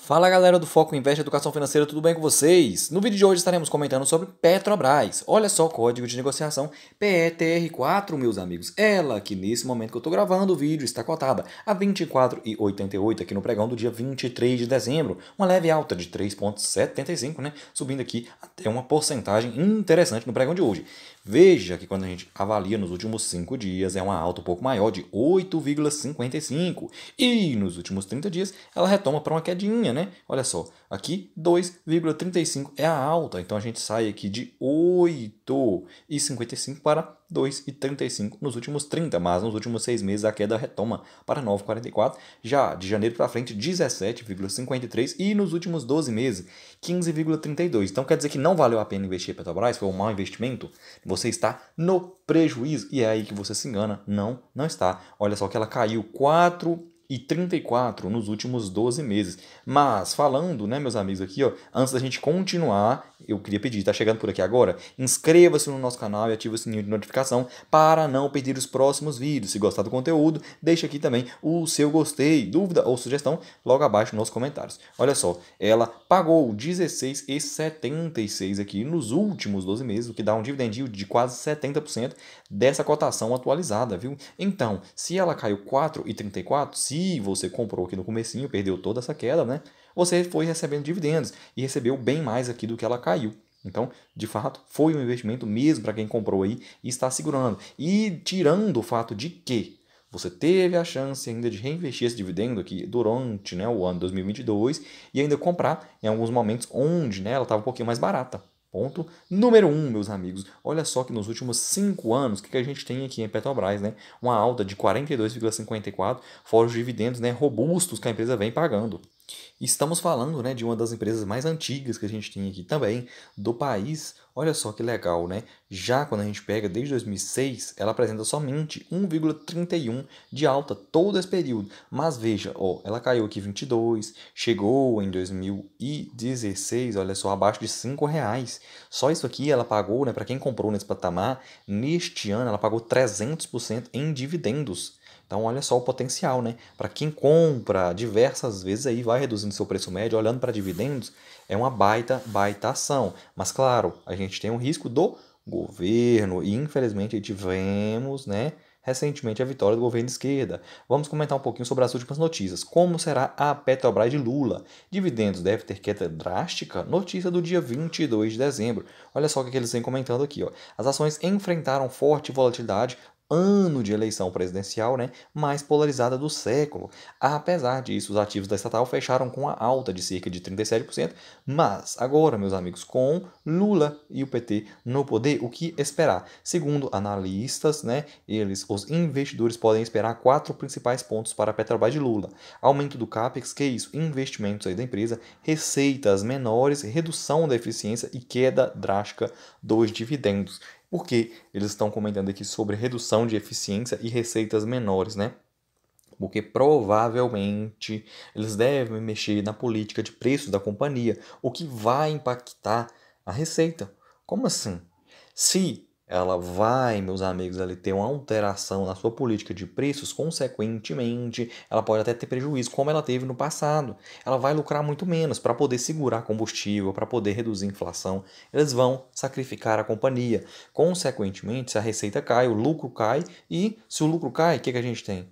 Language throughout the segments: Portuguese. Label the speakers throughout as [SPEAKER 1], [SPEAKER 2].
[SPEAKER 1] Fala galera do Foco Invest Educação Financeira, tudo bem com vocês? No vídeo de hoje estaremos comentando sobre Petrobras. Olha só o código de negociação PETR4, meus amigos. Ela que nesse momento que eu estou gravando o vídeo está cotada a 24,88 aqui no pregão do dia 23 de dezembro. Uma leve alta de 3,75, né? Subindo aqui até uma porcentagem interessante no pregão de hoje. Veja que quando a gente avalia nos últimos 5 dias é uma alta um pouco maior de 8,55 e nos últimos 30 dias ela retoma para uma quedinha né? Olha só, aqui 2,35 é a alta, então a gente sai aqui de 8,55 para 2,35 nos últimos 30, mas nos últimos seis meses a queda retoma para 9,44, já de janeiro para frente 17,53 e nos últimos 12 meses 15,32. Então quer dizer que não valeu a pena investir em Petrobras, foi um mau investimento, você está no prejuízo e é aí que você se engana, não, não está. Olha só que ela caiu 4 e 34 nos últimos 12 meses. Mas falando, né, meus amigos aqui, ó, antes da gente continuar, eu queria pedir, tá chegando por aqui agora, inscreva-se no nosso canal e ative o sininho de notificação para não perder os próximos vídeos. Se gostar do conteúdo, deixa aqui também o seu gostei, dúvida ou sugestão logo abaixo nos comentários. Olha só, ela pagou 16,76 aqui nos últimos 12 meses, o que dá um dividend de quase 70% dessa cotação atualizada, viu? Então, se ela caiu 4,34, se que você comprou aqui no comecinho, perdeu toda essa queda, né? Você foi recebendo dividendos e recebeu bem mais aqui do que ela caiu. Então, de fato, foi um investimento mesmo para quem comprou aí e está segurando. E tirando o fato de que você teve a chance ainda de reinvestir esse dividendo aqui durante né, o ano 2022 e ainda comprar em alguns momentos onde né, ela estava um pouquinho mais barata. Ponto número um, meus amigos. Olha só que nos últimos cinco anos, o que, a gente tem aqui em Petrobras, né? Uma alta de 42,54, fora os dividendos né, robustos que a empresa vem pagando. Estamos falando né, de uma das empresas mais antigas que a gente tem aqui também do país, Olha só que legal, né? Já quando a gente pega desde 2006, ela apresenta somente 1,31 de alta todo esse período. Mas veja, ó, ela caiu aqui 22, chegou em 2016, olha só, abaixo de 5 reais. Só isso aqui ela pagou, né, para quem comprou nesse patamar, neste ano ela pagou 300% em dividendos. Então, olha só o potencial, né? Para quem compra diversas vezes aí, vai reduzindo seu preço médio, olhando para dividendos, é uma baita, baita ação. Mas, claro, a gente gente tem um risco do governo. E infelizmente tivemos, né? Recentemente, a vitória do governo de esquerda. Vamos comentar um pouquinho sobre as últimas notícias. Como será a Petrobras de Lula? Dividendos deve ter queda drástica? Notícia do dia 22 de dezembro. Olha só o que eles vêm comentando aqui. Ó. As ações enfrentaram forte volatilidade ano de eleição presidencial né, mais polarizada do século. Apesar disso, os ativos da estatal fecharam com a alta de cerca de 37%, mas agora, meus amigos, com Lula e o PT no poder, o que esperar? Segundo analistas, né, eles, os investidores podem esperar quatro principais pontos para a Petrobras de Lula. Aumento do CAPEX, que é isso? Investimentos aí da empresa, receitas menores, redução da eficiência e queda drástica dos dividendos. Porque eles estão comentando aqui sobre redução de eficiência e receitas menores, né? Porque provavelmente eles devem mexer na política de preço da companhia, o que vai impactar a receita. Como assim? Se ela vai, meus amigos, ali ter uma alteração na sua política de preços, consequentemente, ela pode até ter prejuízo, como ela teve no passado. Ela vai lucrar muito menos para poder segurar combustível, para poder reduzir a inflação. Eles vão sacrificar a companhia. Consequentemente, se a receita cai, o lucro cai e se o lucro cai, o que, que a gente tem?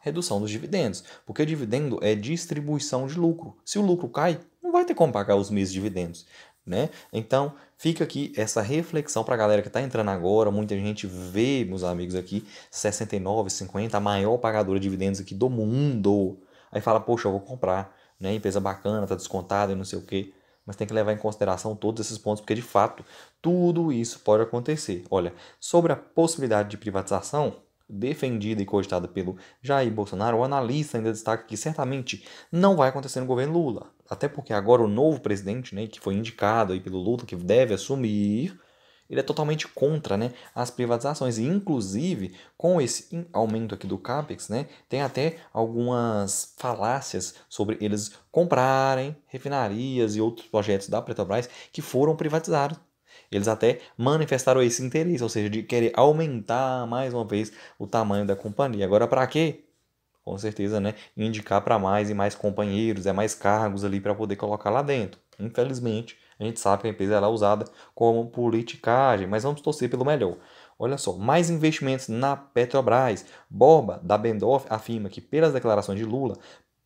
[SPEAKER 1] Redução dos dividendos, porque dividendo é distribuição de lucro. Se o lucro cai, não vai ter como pagar os meses de dividendos né? Então, fica aqui essa reflexão para a galera que está entrando agora. Muita gente vê, meus amigos, aqui 69, 50, a maior pagadora de dividendos aqui do mundo. Aí fala, poxa, eu vou comprar, né? Empresa bacana, tá descontada e não sei o quê. Mas tem que levar em consideração todos esses pontos, porque de fato tudo isso pode acontecer. Olha, sobre a possibilidade de privatização, defendida e cogitada pelo Jair Bolsonaro, o analista ainda destaca que certamente não vai acontecer no governo Lula. Até porque agora o novo presidente, né, que foi indicado aí pelo Lula, que deve assumir, ele é totalmente contra né, as privatizações. E, inclusive, com esse aumento aqui do CAPEX, né, tem até algumas falácias sobre eles comprarem refinarias e outros projetos da Petrobras que foram privatizados. Eles até manifestaram esse interesse, ou seja, de querer aumentar mais uma vez o tamanho da companhia. Agora, para quê? com certeza, né, indicar para mais e mais companheiros, é mais cargos ali para poder colocar lá dentro. Infelizmente, a gente sabe que a empresa ela é usada como politicagem, mas vamos torcer pelo melhor. Olha só, mais investimentos na Petrobras. Borba, da Bendoff, afirma que, pelas declarações de Lula,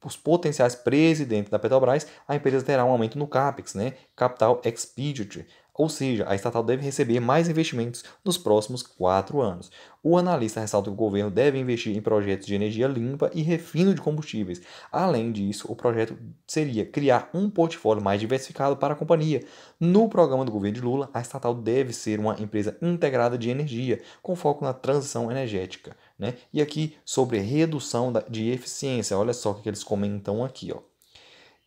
[SPEAKER 1] os potenciais presidentes da Petrobras, a empresa terá um aumento no CAPEX, né? Capital Expenditure. Ou seja, a estatal deve receber mais investimentos nos próximos quatro anos. O analista ressalta que o governo deve investir em projetos de energia limpa e refino de combustíveis. Além disso, o projeto seria criar um portfólio mais diversificado para a companhia. No programa do governo de Lula, a estatal deve ser uma empresa integrada de energia, com foco na transição energética. Né? E aqui sobre redução de eficiência, olha só o que eles comentam aqui. Ó.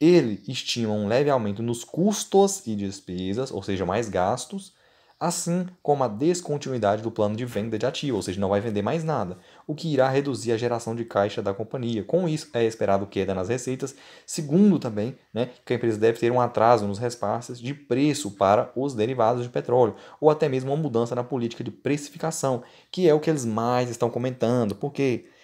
[SPEAKER 1] Ele estima um leve aumento nos custos e despesas, ou seja, mais gastos, assim como a descontinuidade do plano de venda de ativo, ou seja, não vai vender mais nada, o que irá reduzir a geração de caixa da companhia. Com isso, é esperado queda nas receitas. Segundo, também, né, que a empresa deve ter um atraso nos repasses de preço para os derivados de petróleo, ou até mesmo uma mudança na política de precificação, que é o que eles mais estão comentando. Por quê? Porque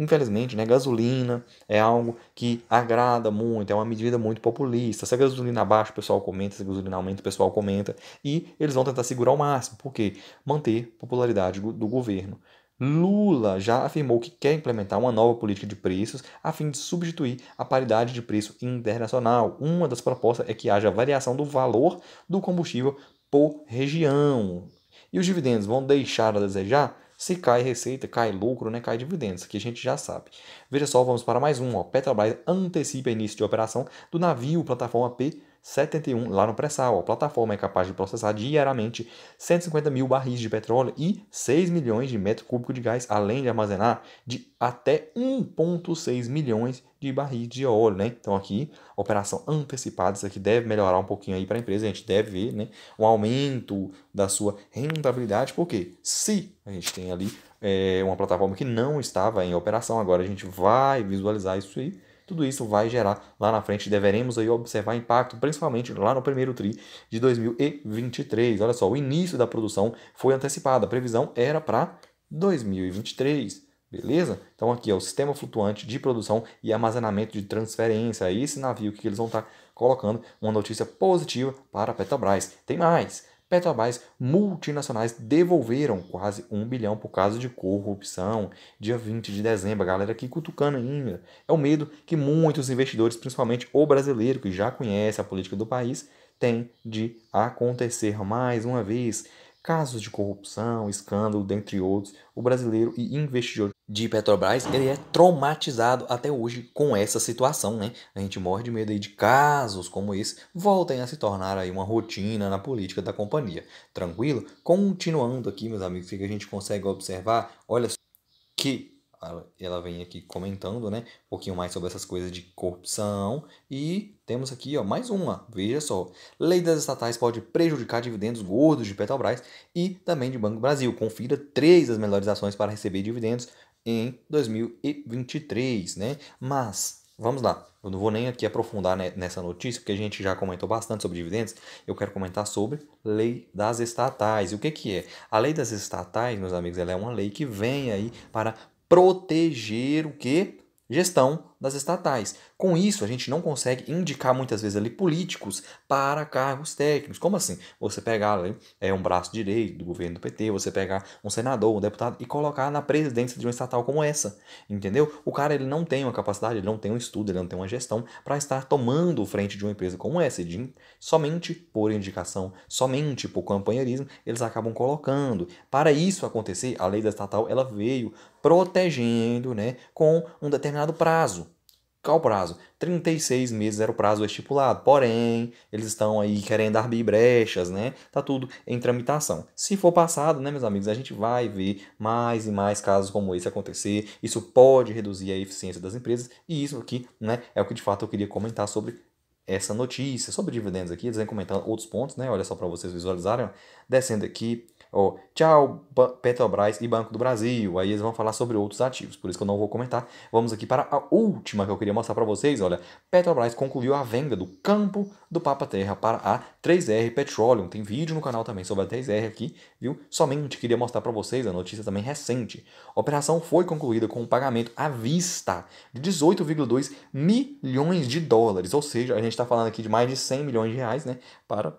[SPEAKER 1] infelizmente, né, gasolina é algo que agrada muito, é uma medida muito populista. Se a gasolina abaixa, o pessoal comenta, se a gasolina aumenta, o pessoal comenta. E eles vão tentar segurar ao máximo, porque manter popularidade do governo. Lula já afirmou que quer implementar uma nova política de preços a fim de substituir a paridade de preço internacional. Uma das propostas é que haja variação do valor do combustível por região. E os dividendos vão deixar a desejar? Se cai receita, cai lucro, né? cai dividendos, que a gente já sabe. Veja só, vamos para mais um. Ó. Petrobras antecipa início de operação do navio plataforma P 71 lá no pré-sal. A plataforma é capaz de processar diariamente 150 mil barris de petróleo e 6 milhões de metros cúbicos de gás, além de armazenar de até 1,6 milhões de barris de óleo, né? Então aqui, operação antecipada, isso aqui deve melhorar um pouquinho aí para a empresa, a gente deve ver, né, um aumento da sua rentabilidade, porque se a gente tem ali é, uma plataforma que não estava em operação, agora a gente vai visualizar isso aí, tudo isso vai gerar lá na frente, deveremos aí observar impacto, principalmente lá no primeiro TRI de 2023. Olha só, o início da produção foi antecipado, a previsão era para 2023. Beleza? Então aqui é o sistema flutuante de produção e armazenamento de transferência. Esse navio que eles vão estar tá colocando uma notícia positiva para a Petrobras. Tem mais. Petrobras multinacionais devolveram quase um bilhão por causa de corrupção. Dia 20 de dezembro, a galera aqui cutucando ainda. É o medo que muitos investidores, principalmente o brasileiro, que já conhece a política do país, tem de acontecer mais uma vez. Casos de corrupção, escândalo, dentre outros, o brasileiro e investidor de Petrobras, ele é traumatizado até hoje com essa situação, né? A gente morre de medo aí de casos como esse voltem a se tornar aí uma rotina na política da companhia. Tranquilo? Continuando aqui, meus amigos, que a gente consegue observar, olha que ela vem aqui comentando, né, um pouquinho mais sobre essas coisas de corrupção e temos aqui, ó, mais uma, veja só. Lei das estatais pode prejudicar dividendos gordos de Petrobras e também de Banco Brasil. Confira três das melhores ações para receber dividendos em 2023, né? Mas vamos lá. Eu não vou nem aqui aprofundar né, nessa notícia, porque a gente já comentou bastante sobre dividendos. Eu quero comentar sobre lei das estatais. E o que, que é? A lei das estatais, meus amigos, ela é uma lei que vem aí para proteger o que? Gestão das estatais. Com isso, a gente não consegue indicar muitas vezes ali políticos para cargos técnicos. Como assim? Você pegar ali é, um braço direito do governo do PT, você pegar um senador, um deputado e colocar na presidência de uma estatal como essa, entendeu? O cara ele não tem uma capacidade, ele não tem um estudo, ele não tem uma gestão para estar tomando frente de uma empresa como essa. De, somente por indicação, somente por companheirismo, eles acabam colocando. Para isso acontecer, a lei da estatal ela veio protegendo, né, com um determinado prazo. Qual é o prazo? 36 meses era o prazo estipulado. Porém, eles estão aí querendo abrir brechas, né? Tá tudo em tramitação. Se for passado, né, meus amigos, a gente vai ver mais e mais casos como esse acontecer. Isso pode reduzir a eficiência das empresas e isso aqui, né, é o que de fato eu queria comentar sobre essa notícia sobre dividendos aqui, eles vêm comentando outros pontos, né? Olha só para vocês visualizarem. Descendo aqui, ó, tchau Petrobras e Banco do Brasil. Aí eles vão falar sobre outros ativos, por isso que eu não vou comentar. Vamos aqui para a última que eu queria mostrar para vocês, olha. Petrobras concluiu a venda do campo do Papa Terra para a 3R Petroleum. Tem vídeo no canal também sobre a 3R aqui, viu? Somente queria mostrar para vocês a notícia também recente. A operação foi concluída com um pagamento à vista de 18,2 milhões de dólares, ou seja, a gente está falando aqui de mais de 100 milhões de reais, né, para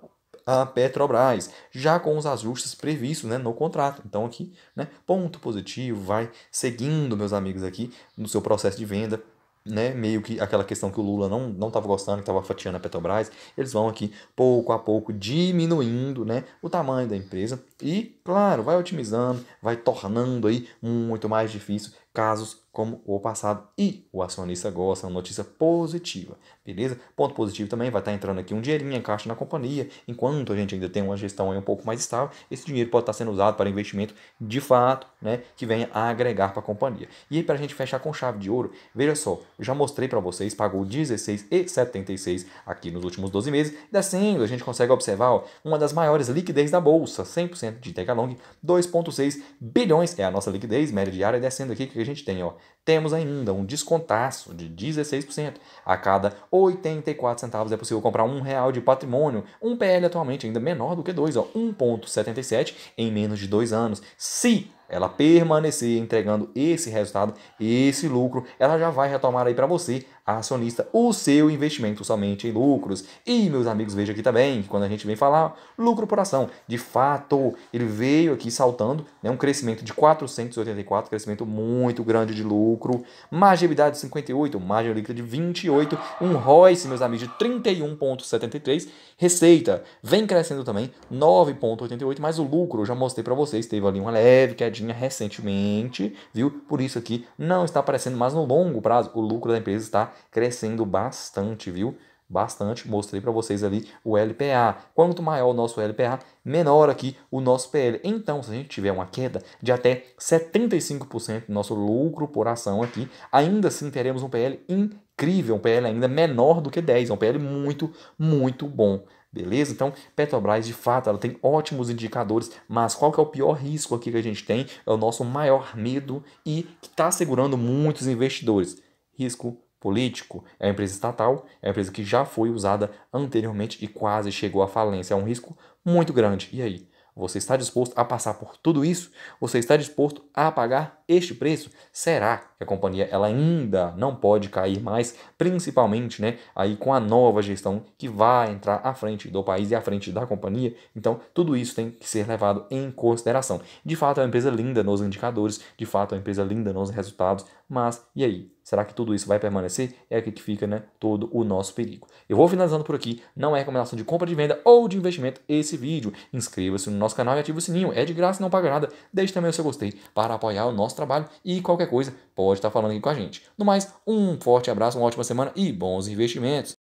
[SPEAKER 1] a Petrobras, já com os ajustes previstos né, no contrato. Então, aqui, né, ponto positivo, vai seguindo, meus amigos, aqui no seu processo de venda né, meio que aquela questão que o Lula não não estava gostando, que estava fatiando a Petrobras, eles vão aqui pouco a pouco diminuindo, né, o tamanho da empresa e, claro, vai otimizando, vai tornando aí muito mais difícil casos como o passado. E o acionista gosta, é uma notícia positiva, beleza? Ponto positivo também, vai estar tá entrando aqui um dinheirinho em caixa na companhia, enquanto a gente ainda tem uma gestão aí um pouco mais estável, esse dinheiro pode estar tá sendo usado para investimento de fato, né, que venha a agregar para a companhia. E aí para a gente fechar com chave de ouro, veja só, eu já mostrei para vocês, pagou 16,76 aqui nos últimos 12 meses, descendo, a gente consegue observar ó, uma das maiores liquidez da bolsa, 100% de Tegalong, 2,6 bilhões é a nossa liquidez média diária, descendo aqui que a gente tem, ó, temos ainda um descontaço de 16%. A cada 84 centavos é possível comprar um real de patrimônio, um PL atualmente ainda menor do que dois, 1,77 em menos de dois anos. Se ela permanecer entregando esse resultado, esse lucro, ela já vai retomar aí para você, acionista, o seu investimento somente em lucros. E meus amigos, veja aqui também, quando a gente vem falar lucro por ação, de fato, ele veio aqui saltando, né, um crescimento de 484, crescimento muito grande de lucro, margem de 58, margem líquida de 28, um ROIC, meus amigos, de 31.73, receita vem crescendo também 9.88, mas o lucro, eu já mostrei para vocês, teve ali uma leve queda recentemente, viu? Por isso aqui não está aparecendo, mas no longo prazo o lucro da empresa está crescendo bastante, viu? Bastante, mostrei para vocês ali o LPA. Quanto maior o nosso LPA, menor aqui o nosso PL. Então, se a gente tiver uma queda de até 75% do nosso lucro por ação aqui, ainda assim teremos um PL incrível, um PL ainda menor do que 10, é um PL muito, muito bom. Beleza? Então, Petrobras, de fato, ela tem ótimos indicadores, mas qual que é o pior risco aqui que a gente tem? É o nosso maior medo e que está segurando muitos investidores. Risco político. É uma empresa estatal, é uma empresa que já foi usada anteriormente e quase chegou à falência. É um risco muito grande. E aí? Você está disposto a passar por tudo isso? Você está disposto a pagar este preço? Será que a companhia ela ainda não pode cair mais, principalmente, né, aí com a nova gestão que vai entrar à frente do país e à frente da companhia? Então, tudo isso tem que ser levado em consideração. De fato, é uma empresa linda nos indicadores, de fato, é uma empresa linda nos resultados, mas, e aí? Será que tudo isso vai permanecer? É aqui que fica né, todo o nosso perigo. Eu vou finalizando por aqui. Não é recomendação de compra de venda ou de investimento esse vídeo. Inscreva-se no nosso canal e ative o sininho. É de graça, não paga nada. Deixe também o seu gostei para apoiar o nosso trabalho. E qualquer coisa, pode estar falando aqui com a gente. No mais, um forte abraço, uma ótima semana e bons investimentos.